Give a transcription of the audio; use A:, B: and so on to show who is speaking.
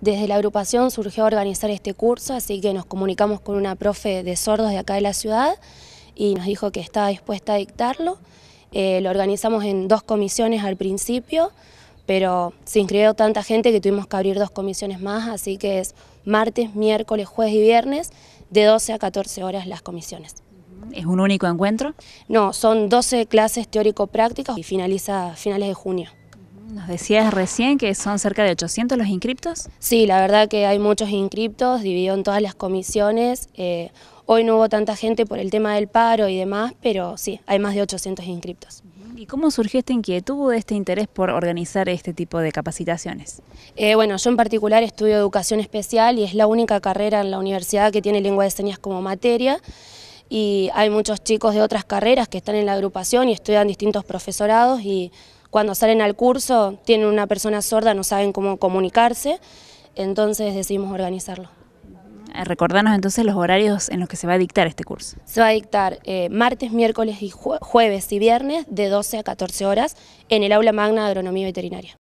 A: Desde la agrupación surgió organizar este curso, así que nos comunicamos con una profe de sordos de acá de la ciudad y nos dijo que estaba dispuesta a dictarlo. Eh, lo organizamos en dos comisiones al principio, pero se inscribió tanta gente que tuvimos que abrir dos comisiones más, así que es martes, miércoles, jueves y viernes, de 12 a 14 horas las comisiones. ¿Es un único encuentro? No, son 12 clases teórico-prácticas y finaliza a finales de junio. Nos decías recién que son cerca de 800 los inscriptos. Sí, la verdad que hay muchos inscriptos, dividido en todas las comisiones. Eh, hoy no hubo tanta gente por el tema del paro y demás, pero sí, hay más de 800 inscriptos.
B: ¿Y cómo surgió esta inquietud, este interés por organizar este tipo de capacitaciones?
A: Eh, bueno, yo en particular estudio educación especial y es la única carrera en la universidad que tiene lengua de señas como materia y hay muchos chicos de otras carreras que están en la agrupación y estudian distintos profesorados y cuando salen al curso tienen una persona sorda, no saben cómo comunicarse, entonces decidimos organizarlo.
B: Eh, Recordarnos entonces los horarios en los que se va a dictar este curso.
A: Se va a dictar eh, martes, miércoles y jueves y viernes de 12 a 14 horas en el aula magna de agronomía veterinaria.